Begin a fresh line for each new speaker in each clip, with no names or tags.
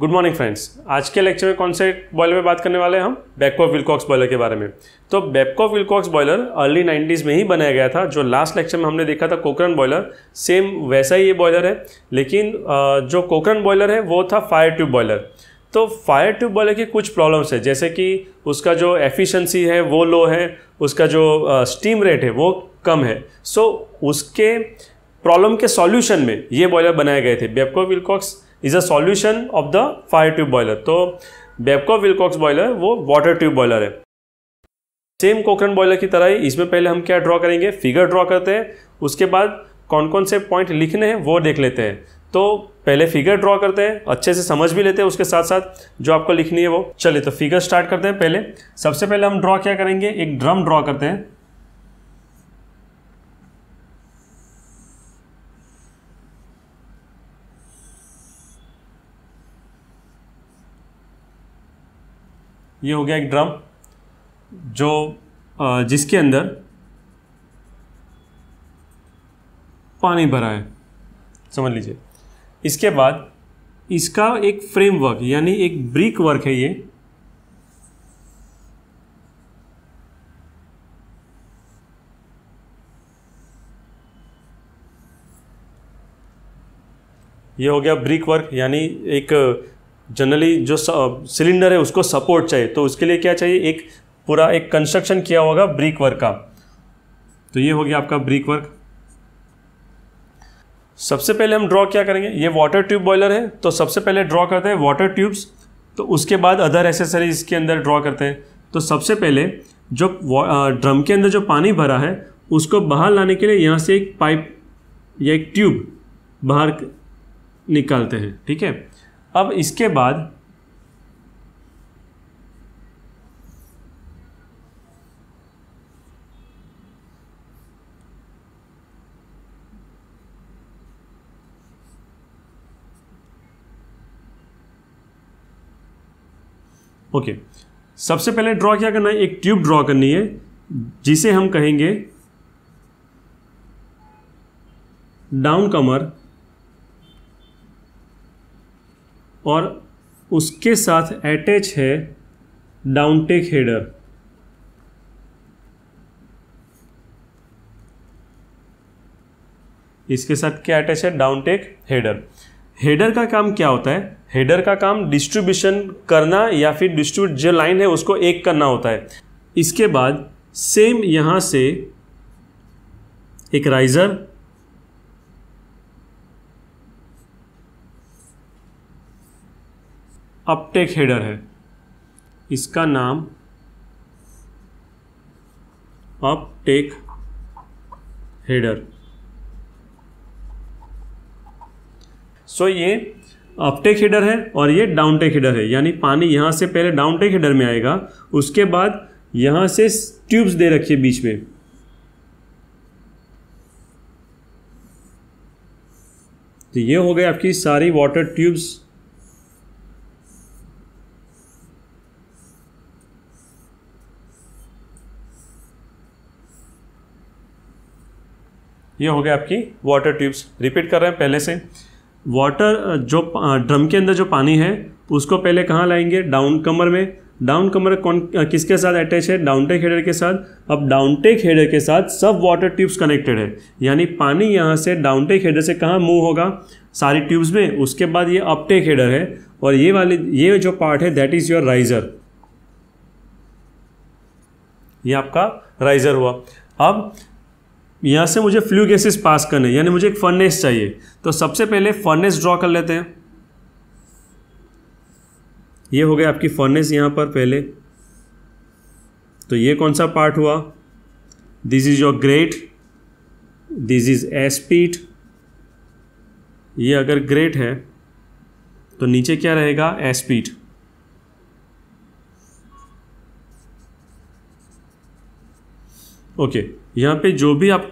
Good morning friends आज के lecture में कौन से बॉयलर में बात करने वाले हैं हम बैकऑफ विलकॉक्स बॉयलर के बारे में तो बैकऑफ विलकॉक्स बॉयलर अर्ली 90s में ही बनाया गया था जो लास्ट लेक्चर में हमने देखा था कोकरन बॉयलर सेम वैसा ही ये बॉयलर है लेकिन जो कोकरन बॉयलर है वो था फायर ट्यूब बॉयलर तो फायर ट्यूब बॉयलर की कुछ प्रॉब्लम्स है जैसे कि उसका जो एफिशिएंसी है वो लो है उसका जो स्टीम रेट है वो कम है सो so, उसके प्रॉब्लम के सॉल्यूशन में ये बॉयलर बनाए गए थे Babcock Wilcox is a solution of the fire tube boiler तो बेबकॉ विलकॉक्स बॉयलर वो वाटर ट्यूब बॉयलर है सेम कोकरन बॉयलर की तरह ही इसमें पहले हम क्या ड्रॉ करेंगे फिगर ड्रॉ करते हैं उसके बाद कौन कौन से पॉइंट लिखने हैं वो देख लेते हैं तो पहले फिगर ड्रॉ करते हैं अच्छे से समझ भी लेते हैं उसके साथ साथ जो आपको लिखनी है वो चलिए तो फिगर स्टार्ट करते हैं पहले सबसे पहले हम ड्रॉ क्या करेंगे एक ड्रम ड्रॉ करते हैं ये हो गया एक ड्रम जो जिसके अंदर पानी भरा है समझ लीजिए इसके बाद इसका एक फ्रेमवर्क यानी एक ब्रिक वर्क है ये ये हो गया ब्रिक वर्क यानी एक जनरली जो सिलेंडर है उसको सपोर्ट चाहिए तो उसके लिए क्या चाहिए एक पूरा एक कंस्ट्रक्शन किया होगा ब्रिक वर्क का तो ये हो गया आपका ब्रिक वर्क सबसे पहले हम ड्रॉ क्या करेंगे ये वाटर ट्यूब बॉयलर है तो सबसे पहले ड्रॉ करते हैं वाटर ट्यूब्स तो उसके बाद अदर एसेसरीज इसके अंदर ड्रॉ करते हैं तो सबसे पहले जो ड्रम के अंदर जो पानी भरा है उसको बाहर लाने के लिए यहाँ से एक पाइप या एक ट्यूब बाहर निकालते हैं ठीक है अब इसके बाद ओके okay. सबसे पहले ड्रॉ क्या करना है एक ट्यूब ड्रॉ करनी है जिसे हम कहेंगे डाउन कमर और उसके साथ अटैच है डाउनटेक हेडर इसके साथ क्या अटैच है डाउनटेक हेडर हेडर का काम क्या होता है हेडर का काम डिस्ट्रीब्यूशन करना या फिर डिस्ट्रीब्यूट जो लाइन है उसको एक करना होता है इसके बाद सेम यहां से एक राइज़र अपटेक हेडर है इसका नाम अपटेक हेडर सो ये अपटेक हेडर है और ये डाउन टेक हेडर है यानी पानी यहाँ से पहले डाउन टेक हेडर में आएगा उसके बाद यहाँ से ट्यूब्स दे रखिए बीच में तो ये हो गए आपकी सारी वाटर ट्यूब्स ये हो गया आपकी वाटर ट्यूब्स रिपीट कर रहे हैं पहले से वाटर जो ड्रम के अंदर जो पानी है उसको पहले कहाँ लाएंगे डाउन कमर में डाउन कमर कौन किसके साथ अटैच है डाउन टेक हेडर के साथ अब डाउन टेक हेडर के साथ सब वाटर ट्यूब्स कनेक्टेड है यानी पानी यहाँ से डाउन टेक हेडर से कहाँ मूव होगा सारी ट्यूब्स में उसके बाद ये अपटेक हेडर है और ये वाली ये जो पार्ट है दैट इज़ योर राइजर ये आपका राइजर हुआ अब यहाँ से मुझे फ्लू गैसेस पास करने यानी मुझे एक फर्नेस चाहिए तो सबसे पहले फर्नेस ड्रॉ कर लेते हैं ये हो गया आपकी फर्नेस यहाँ पर पहले तो ये कौन सा पार्ट हुआ this is your grate this is ashpit ये अगर ग्रेट है तो नीचे क्या रहेगा एसपीट ओके यहाँ पे जो भी आप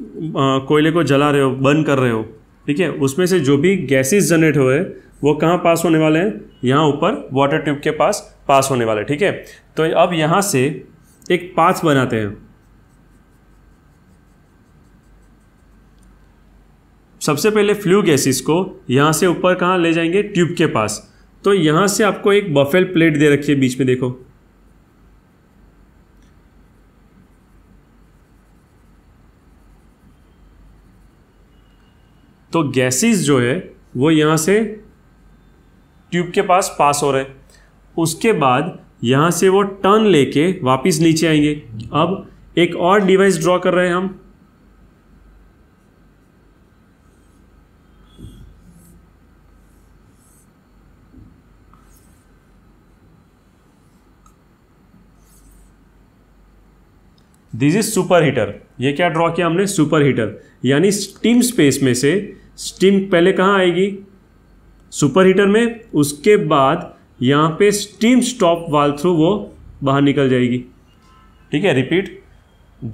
कोयले को जला रहे हो बर्न कर रहे हो ठीक है उसमें से जो भी गैसेस जनरेट हुए वो कहाँ पास होने वाले हैं यहाँ ऊपर वाटर ट्यूब के पास पास होने वाले ठीक है तो अब यहाँ से एक पाथ बनाते हैं सबसे पहले फ्लू गैसेस को यहाँ से ऊपर कहाँ ले जाएंगे ट्यूब के पास तो यहाँ से आपको एक बफेल प्लेट दे रखी है बीच में देखो तो गैसेस जो है वो यहाँ से ट्यूब के पास पास हो रहे हैं उसके बाद यहाँ से वो टर्न लेके वापस नीचे आएंगे अब एक और डिवाइस ड्रॉ कर रहे हैं हम दिस इज सुपर हीटर ये क्या ड्रॉ किया हमने सुपर हीटर यानी स्टीम स्पेस में से स्टीम पहले कहाँ आएगी सुपर हीटर में उसके बाद यहाँ पे स्टीम स्टॉप वाल थ्रू वो बाहर निकल जाएगी ठीक है रिपीट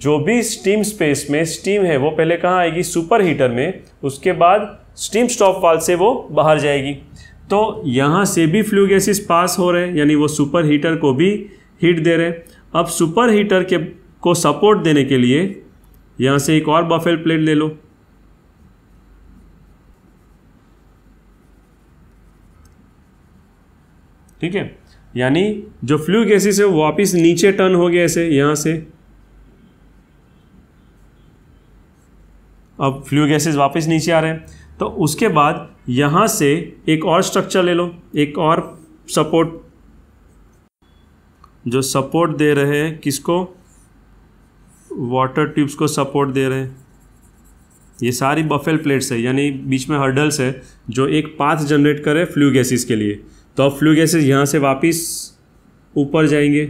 जो भी स्टीम स्पेस में स्टीम है वो पहले कहाँ आएगी सुपर हीटर में उसके बाद स्टीम स्टॉप वाल से वो बाहर जाएगी तो यहाँ से भी फ्लू गैसेस पास हो रहे हैं यानी वो सुपर हीटर को भी हीट दे रहे हैं अब सुपर हीटर के को सपोर्ट देने के लिए यहाँ से एक और बफेल प्लेट ले लो ठीक है यानी जो फ्लू गैसेस है वापस नीचे टर्न हो गया ऐसे यहाँ से अब फ्लू गैसेस वापस नीचे आ रहे हैं तो उसके बाद यहाँ से एक और स्ट्रक्चर ले लो एक और सपोर्ट जो सपोर्ट दे रहे हैं किसको वाटर ट्यूब्स को सपोर्ट दे रहे हैं ये सारी बफेल प्लेट्स है यानी बीच में हर्डल्स है जो एक पाथ जनरेट करे फ्लू गैसेस के लिए तो अब फ्लू गैसेस यहाँ से वापस ऊपर जाएंगे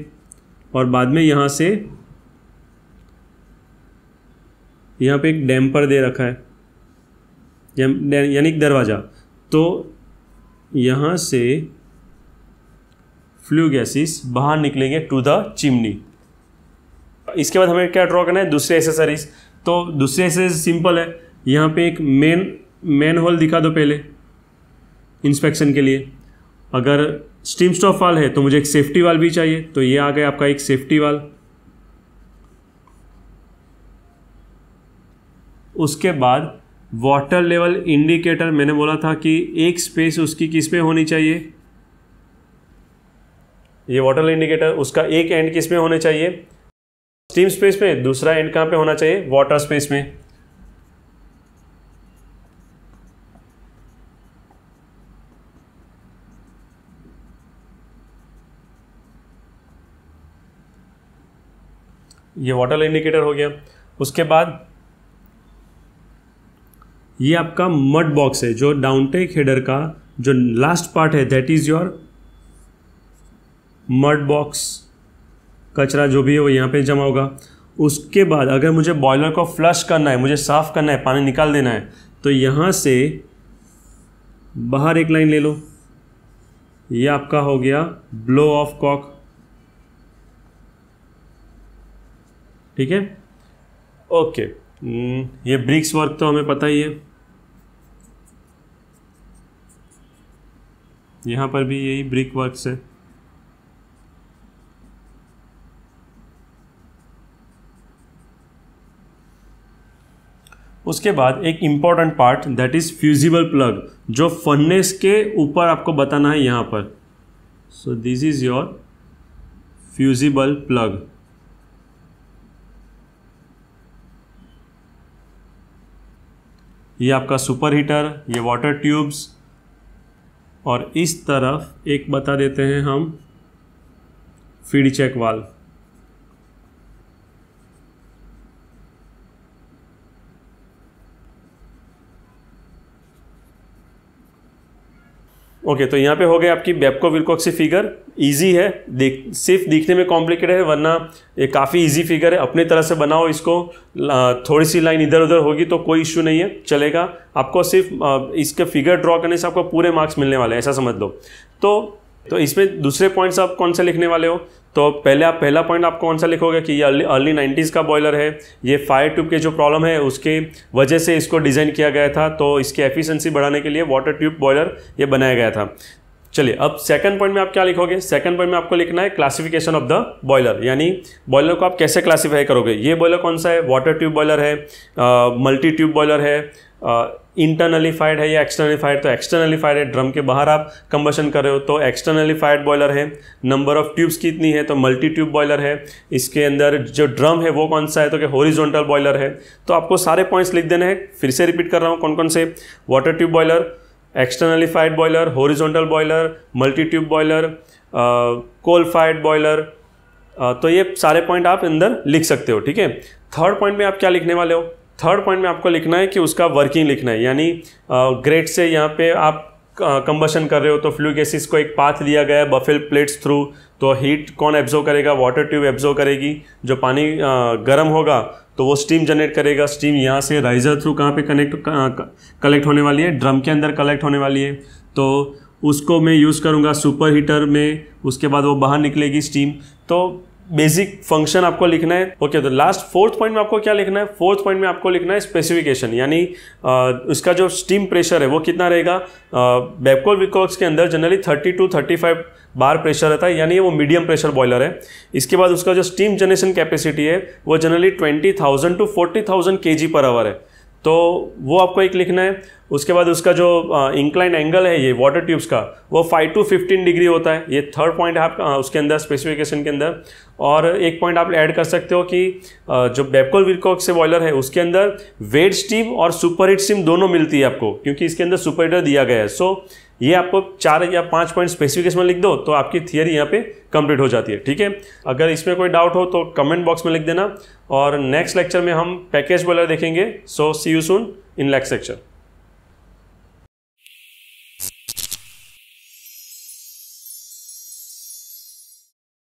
और बाद में यहाँ से यहाँ पे एक डैम्पर दे रखा है यानी दरवाज़ा तो यहाँ से फ्लू गैसेस बाहर निकलेंगे टू द चिमनी इसके बाद हमें क्या ड्रॉ करना है दूसरी एसेसरीज तो दूसरी एसेसरीज सिंपल है यहाँ पे एक मेन मेन होल दिखा दो पहले इंस्पेक्शन के लिए अगर स्टीम स्टॉप वाल है तो मुझे एक सेफ्टी वाल भी चाहिए तो ये आ गया आपका एक सेफ्टी वाल उसके बाद वाटर लेवल इंडिकेटर मैंने बोला था कि एक स्पेस उसकी किस पे होनी चाहिए ये वाटर इंडिकेटर उसका एक एंड किस पे होने चाहिए स्टीम स्पेस में दूसरा एंड कहाँ पे होना चाहिए वाटर स्पेस में ये वाटर इंडिकेटर हो गया उसके बाद ये आपका मड बॉक्स है जो डाउनटेक हेडर का जो लास्ट पार्ट है that is your mud box कचरा जो भी है वो यहाँ पे जमा होगा उसके बाद अगर मुझे बॉयलर को फ्लश करना है मुझे साफ़ करना है पानी निकाल देना है तो यहाँ से बाहर एक लाइन ले लो ये आपका हो गया ब्लो ऑफ कॉक ठीक है ओके हम्म, ये ब्रिक्स वर्क तो हमें पता ही है यहाँ पर भी यही ब्रिक वर्क है उसके बाद एक important part that is fusible plug जो फर्नेस के ऊपर आपको बताना है यहाँ पर so this is your fusible plug ये आपका सुपर हीटर ये वाटर ट्यूब्स और इस तरफ एक बता देते हैं हम फीड चेक वाल्व ओके तो यहाँ पे हो गए आपकी बेबको विल्कॉक्सी फिगर इजी है देख सिर्फ दिखने में कॉम्प्लिकेटेड है वरना ये काफ़ी इजी फिगर है अपने तरह से बनाओ इसको थोड़ी सी लाइन इधर उधर होगी तो कोई इश्यू नहीं है चलेगा आपको सिर्फ इसके फिगर ड्रॉ करने से आपको पूरे मार्क्स मिलने वाले हैं ऐसा समझ लो तो तो इसमें दूसरे पॉइंट्स आप कौन से लिखने वाले हो तो पहले आप पहला पॉइंट आप कौन सा लिखोगे कि ये अर्ली नाइन्टीज़ का बॉयलर है ये फायर ट्यूब के जो प्रॉब्लम है उसके वजह से इसको डिज़ाइन किया गया था तो इसकी एफिशिएंसी बढ़ाने के लिए वाटर ट्यूब बॉयलर ये बनाया गया था चलिए अब सेकंड पॉइंट में आप क्या लिखोगे सेकंड पॉइंट में आपको लिखना है क्लासिफिकेशन ऑफ द बॉयलर यानी बॉयलर को आप कैसे क्लासीफाई करोगे ये बॉयलर कौन सा है वाटर ट्यूब बॉयलर है मल्टी ट्यूब बॉयलर है फायर्ड है या एक्सटर्नली फायर्ड तो एक्सटर्नली फायर्ड है ड्रम के बाहर आप कंबशन कर रहे हो तो एक्सटर्नली फायर्ड बॉयलर है नंबर ऑफ ट्यूब्स कितनी है तो मल्टी ट्यूब बॉयलर है इसके अंदर जो ड्रम है वो कौन सा है तो कि होरिजोनटल बॉयलर है तो आपको सारे पॉइंट्स लिख देने हैं फिर से रिपीट कर रहा हूँ कौन कौन से water tube boiler externally fired boiler horizontal boiler multi tube boiler coal fired boiler तो ये सारे पॉइंट आप अंदर लिख सकते हो ठीक है थर्ड पॉइंट में आप क्या लिखने वाले हो थर्ड पॉइंट में आपको लिखना है कि उसका वर्किंग लिखना है यानी ग्रेट से यहाँ पे आप कंबशन कर रहे हो तो फ्लू गैसेस को एक पाथ दिया गया है बफेल प्लेट्स थ्रू तो हीट कौन एब्जो करेगा वाटर ट्यूब एब्जो करेगी जो पानी गर्म होगा तो वो स्टीम जनरेट करेगा स्टीम यहाँ से राइजर थ्रू कहाँ पे कनेक्ट कलेक्ट होने वाली है ड्रम के अंदर कलेक्ट होने वाली है तो उसको मैं यूज़ करूँगा सुपर हीटर में उसके बाद वो बाहर निकलेगी स्टीम तो बेसिक फंक्शन आपको लिखना है ओके तो लास्ट फोर्थ पॉइंट में आपको क्या लिखना है फोर्थ पॉइंट में आपको लिखना है स्पेसिफिकेशन यानी उसका जो स्टीम प्रेशर है वो कितना रहेगा बेबकोल विकॉक्स के अंदर जनरली 30 टू 35 बार प्रेशर रहता है यानी वो मीडियम प्रेशर बॉयलर है इसके बाद उसका जो स्टीम जनरेशन कैपेसिटी है वो generally twenty thousand to forty thousand K G per hour है तो वो आपको एक लिखना है उसके बाद उसका जो इंक्लाइन एंगल है ये वाटर ट्यूब्स का वो 5 टू 15 डिग्री होता है ये थर्ड पॉइंट आप उसके अंदर स्पेसिफिकेशन के अंदर और एक पॉइंट आप ऐड कर सकते हो कि जो बेपकोल विलकॉक से बॉयलर है उसके अंदर वेट स्टीम और सुपर हिट स्टीम दोनों मिलती है आपको क्योंकि इसके अंदर सुपर हीटर दिया गया है सो ये आपको चार या पाँच पॉइंट स्पेसिफिकेशन में लिख दो तो आपकी थियरी यहाँ पे कंप्लीट हो जाती है ठीक है अगर इसमें कोई डाउट हो तो कमेंट बॉक्स में लिख देना और नेक्स्ट लेक्चर में हम पैकेज बॉयलर देखेंगे so see you soon in next lecture